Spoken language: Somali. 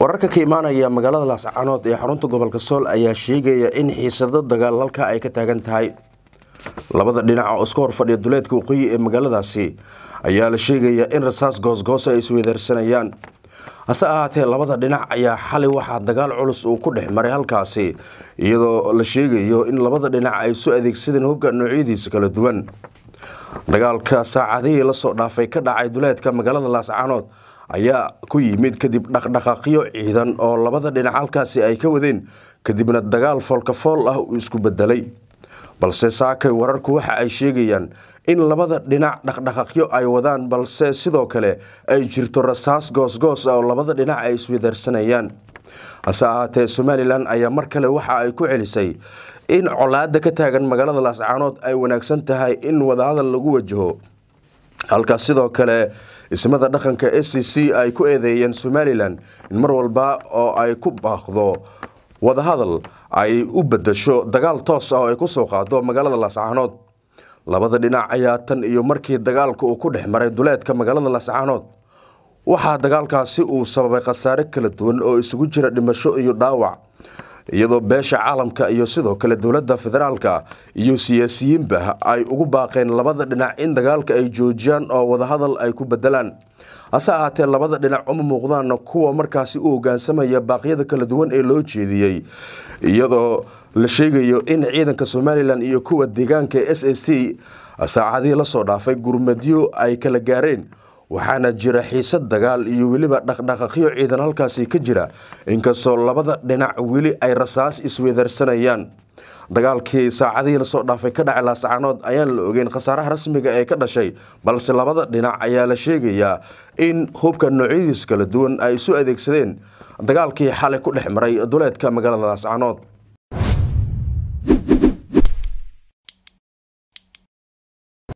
wararka ka imaanaya magaalada laascanood ee xarunta gobolka sool ayaa sheegaya in xiisado dagaal dagaalalka ay ka taagan tahay labada dhinac oo iska horfadhiya duleedka waqooyi ee magaaladaasi ayaa la sheegaya in rasaas goosgoos ay isweydaarsanayaan hase ahaatee labada dhinac ayaa xalay waxaa dagaal culus uu ku dhex maray halkaasi iyadoo la sheegayo in labada dhinac ay soo adeegsadeen hubka noocyadiisa kala duwan dagaalka saacadihii la soo dhaafay ka dhacay duleedka magaalada laascanood ayaa ku yimid kadib dhaqdhaqaaqyo ciidan oo labada dhinac halkaasi ay ka wadeen kadibna dagaal foolka fool ah uu isku bedelay balse saakay wararku waxa ay sheegayaan in labada dhinac dhaqdhaqaaqyo ay wadaan balse sidoo kale ay jirto rasaas goosgoos ah oo labada dhinac ay iswedaarsanayaan hase ahaatee somalilan ayaa mar kale waxa ay ku celisay in colaada ka taagan magaalada laascaanood ay wanaagsan tahay in wadahadal lagu wajaho halkaas sidoo kale ismada dhaqanka s c e c ay ku eedeeyeen somalilan in mar walba oo ay ku baaqdo wadahadal ay u bedasho dagaal toos ah oo ay ku soo qaado magaalada laascaanood labada dhinac ayaa tan iyo markii dagaalka uu ku dhex maray duleedka magaalada laascaanood waxaa dagaalkaasi uu sababay khasaare kala duwan oo isugu jira dhimasho iyo dhaawac iyadoo beesha caalamka iyo sidoo kale dowladda federaalka iyo siyaasiyiinba ay ugu baaqeen labada dhinac in dagaalka ay joojiyaan oo wadahadal ay ku bedelaan hase ahaatee labada dhinac uma muuqdaan kuwa markaasi u hoggaansamaya baaqyada kala duwan ee loo jeediyey iyadoo la sheegayo in ciidanka somalilan iyo kuwa deegaanka s a c saacadihii la soo dhaafay gurmadyo ay kala gaareen waxaana jira xiisad dagaal iyo weliba dhaqdhaqaqyo ciidan halkaasi ka jira inkastoo labada dhinac weli ay rasaas isweedarsanayaan dagaalkii saacadihii lasoo dhaafay ka dhacay laasacaanood ayaan la ogeyn khasaaraha rasmiga ee ka dhashay balse labada dhinac ayaa la sheegayaa in hubka noocyadiis kala duwan ay isu adeegsadeen dagaalkii xalay ku dhex maray duleedka magaalada laascaanood